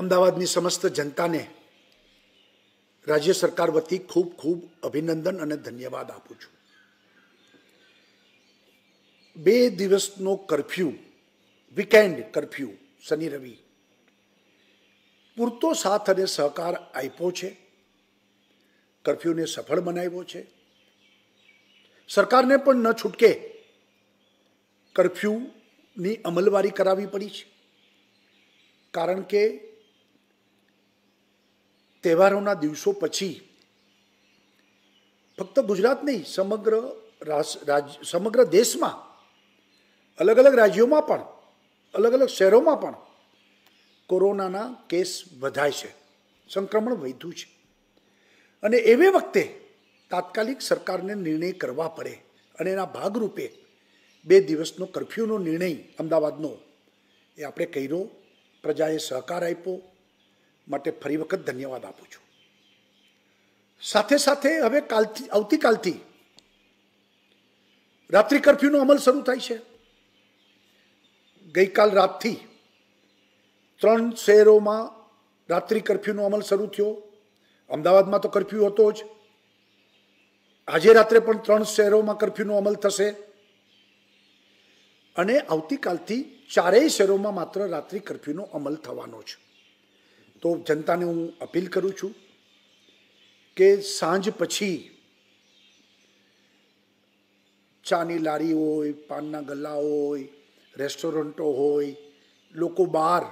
અમદાવાદની સમસ્ત જનતાને રાજ્ય સરકાર વતી ખૂબ ખૂબ અભિનંદન અને ધન્યવાદ આપું છું બે દિવસનો કરફ્યુ વીકેન્ડ કરફ્યુ શનિ રવિ પૂરતો સાથ અને સહકાર આપ્યો છે કરફ્યુને સફળ બનાવ્યો છે સરકારને પણ ન છૂટકે કરફ્યુની અમલવારી કરાવી પડી છે કારણ કે તહેવારોના દિવસો પછી ફક્ત ગુજરાત નહીં સમગ્ર રાજ સમગ્ર દેશમાં અલગ અલગ રાજ્યોમાં પણ અલગ અલગ શહેરોમાં પણ કોરોનાના કેસ વધાય છે સંક્રમણ વધ્યું છે અને એવે વખતે તાત્કાલિક સરકારને નિર્ણય કરવા પડે અને એના ભાગરૂપે બે દિવસનો કરફ્યુનો નિર્ણય અમદાવાદનો એ આપણે કર્યો પ્રજાએ સહકાર આપ્યો માટે ફરી વખત ધન્યવાદ આપું છું સાથે સાથે હવે કાલથી આવતીકાલથી રાત્રિ કરફ્યુનો અમલ શરૂ થાય છે ગઈકાલ રાતથી ત્રણ શહેરોમાં રાત્રિ કરફ્યુનો અમલ શરૂ થયો અમદાવાદમાં તો કરફ્યુ હતો જ આજે રાત્રે પણ ત્રણ શહેરોમાં કરફ્યુનો અમલ થશે અને આવતીકાલથી ચારેય શહેરોમાં માત્ર રાત્રિ કરફ્યુનો અમલ થવાનો છે તો જનતાને હું અપીલ કરું છું કે સાંજ પછી ચાની લારી હોય પાનના ગલ્લા હોય રેસ્ટોરન્ટો હોય લોકો બહાર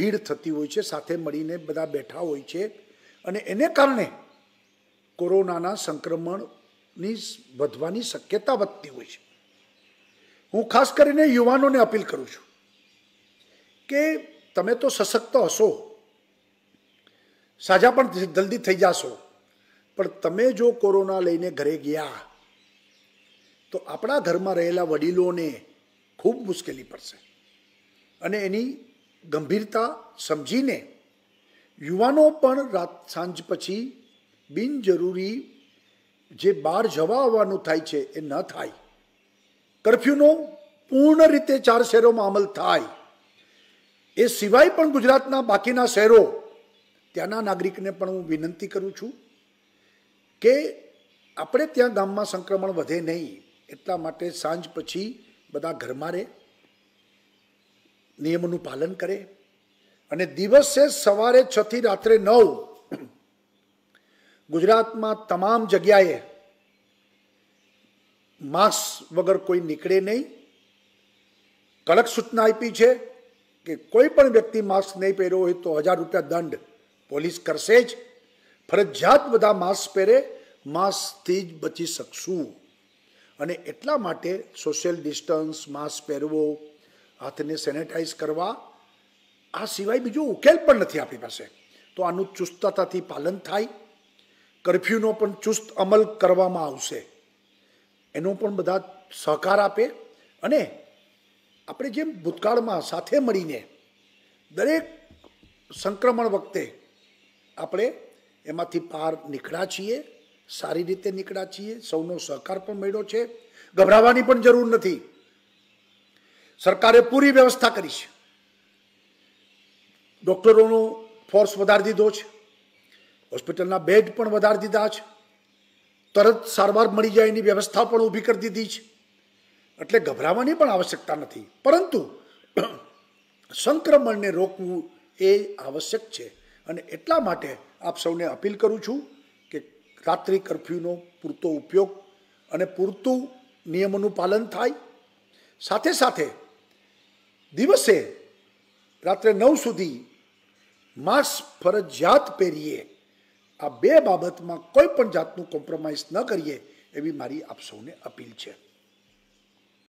ભીડ થતી હોય છે સાથે મળીને બધા બેઠા હોય છે અને એને કારણે કોરોનાના સંક્રમણની વધવાની શક્યતા વધતી હોય છે હું ખાસ કરીને યુવાનોને અપીલ કરું છું કે તમે તો સશક્ત હશો સાજા પણ જલ્દી થઈ જશો પણ તમે જો કોરોના લઈને ઘરે ગયા તો આપણા ઘરમાં રહેલા વડીલોને ખૂબ મુશ્કેલી પડશે અને એની ગંભીરતા સમજીને યુવાનો પણ રાત સાંજ પછી બિનજરૂરી જે બહાર જવા આવવાનું થાય છે એ ન થાય કરફ્યુનો પૂર્ણ રીતે ચાર શહેરોમાં અમલ થાય એ સિવાય પણ ગુજરાતના બાકીના શહેરો ત્યાંના નાગરિકને પણ હું વિનંતી કરું છું કે આપણે ત્યાં ગામમાં સંક્રમણ વધે નહીં એટલા માટે સાંજ પછી બધા ઘરમાં રહે નિયમોનું પાલન કરે અને દિવસે સવારે છથી રાત્રે નવ ગુજરાતમાં તમામ જગ્યાએ માસ્ક વગર કોઈ નીકળે નહીં કડક સૂચના આપી છે કે કોઈ પણ વ્યક્તિ માસ્ક નહીં પહેર્યો હોય તો હજાર રૂપિયા દંડ પોલીસ કરશે જ ફરજિયાત બધા માસ્ક પહેરે માસ્કથી જ બચી શકશું અને એટલા માટે સોશિયલ ડિસ્ટન્સ માસ્ક પહેરવો હાથને સેનેટાઈઝ કરવા આ સિવાય બીજો ઉકેલ પણ નથી આપણી પાસે તો આનું ચુસ્તતાથી પાલન થાય કરફ્યુનો પણ ચુસ્ત અમલ કરવામાં આવશે એનો પણ બધા સહકાર આપે અને આપણે જેમ ભૂતકાળમાં સાથે મળીને દરેક સંક્રમણ વખતે આપણે એમાંથી પાર નીકળ્યા છીએ સારી રીતે નીકળ્યા છીએ સૌનો સહકાર પણ મળ્યો છે ગભરાવાની પણ જરૂર નથી સરકારે પૂરી વ્યવસ્થા કરી છે ડૉક્ટરોનો ફોર્સ વધારી દીધો છે હોસ્પિટલના બેડ પણ વધારી દીધા છે તરત સારવાર મળી જાય એની વ્યવસ્થા પણ ઊભી કરી દીધી છે એટલે ગભરાવાની પણ આવશ્યકતા નથી પરંતુ સંક્રમણને રોકવું એ આવશ્યક છે અને એટલા માટે આપ સૌને અપીલ કરું છું કે રાત્રિ કરફ્યુનો પૂરતો ઉપયોગ અને પૂરતું નિયમોનું પાલન થાય સાથે સાથે દિવસે રાત્રે નવ સુધી માસ્ક ફરજિયાત પહેરીએ આ બે બાબતમાં કોઈ પણ જાતનું કોમ્પ્રોમાઇઝ ન કરીએ એવી મારી આપ સૌને અપીલ છે